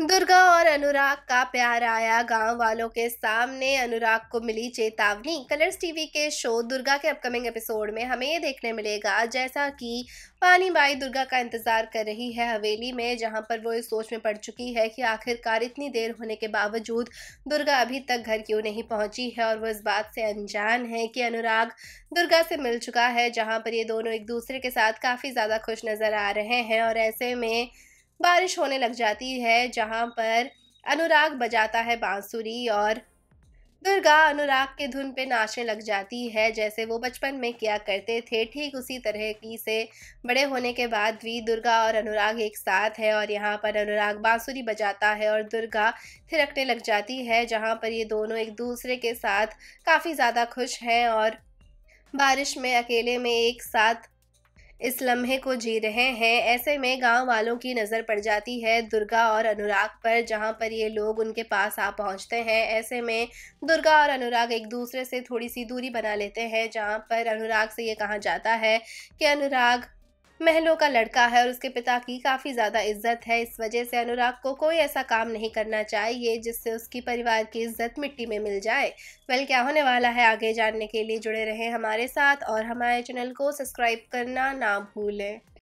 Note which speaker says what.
Speaker 1: दुर्गा और अनुराग का प्यार आया गांव वालों के सामने अनुराग को मिली चेतावनी कलर्स टीवी के शो दुर्गा के अपकमिंग एपिसोड में हमें ये देखने मिलेगा जैसा कि पानी बाई दुर्गा का इंतजार कर रही है हवेली में जहां पर वो इस सोच में पड़ चुकी है कि आखिरकार इतनी देर होने के बावजूद दुर्गा अभी तक घर क्यों नहीं पहुंची है और वो इस बात से अनजान है कि अनुराग दुर्गा से मिल चुका है जहाँ पर ये दोनों एक दूसरे के साथ काफ़ी ज़्यादा खुश नज़र आ रहे हैं और ऐसे में बारिश होने लग जाती है जहाँ पर अनुराग बजाता है बांसुरी और दुर्गा अनुराग के धुन पे नाचने लग जाती है जैसे वो बचपन में किया करते थे ठीक उसी तरह की से बड़े होने के बाद भी दुर्गा और अनुराग एक साथ है और यहाँ पर अनुराग बांसुरी बजाता है और दुर्गा थिरकने लग जाती है जहाँ पर ये दोनों एक दूसरे के साथ काफ़ी ज़्यादा खुश हैं और बारिश में अकेले में एक साथ इस लम्हे को जी रहे हैं ऐसे में गांव वालों की नज़र पड़ जाती है दुर्गा और अनुराग पर जहां पर ये लोग उनके पास आ पहुंचते हैं ऐसे में दुर्गा और अनुराग एक दूसरे से थोड़ी सी दूरी बना लेते हैं जहां पर अनुराग से ये कहा जाता है कि अनुराग महलों का लड़का है और उसके पिता की काफ़ी ज़्यादा इज्जत है इस वजह से अनुराग को कोई ऐसा काम नहीं करना चाहिए जिससे उसकी परिवार की इज्जत मिट्टी में मिल जाए वेल क्या होने वाला है आगे जानने के लिए जुड़े रहें हमारे साथ और हमारे चैनल को सब्सक्राइब करना ना भूलें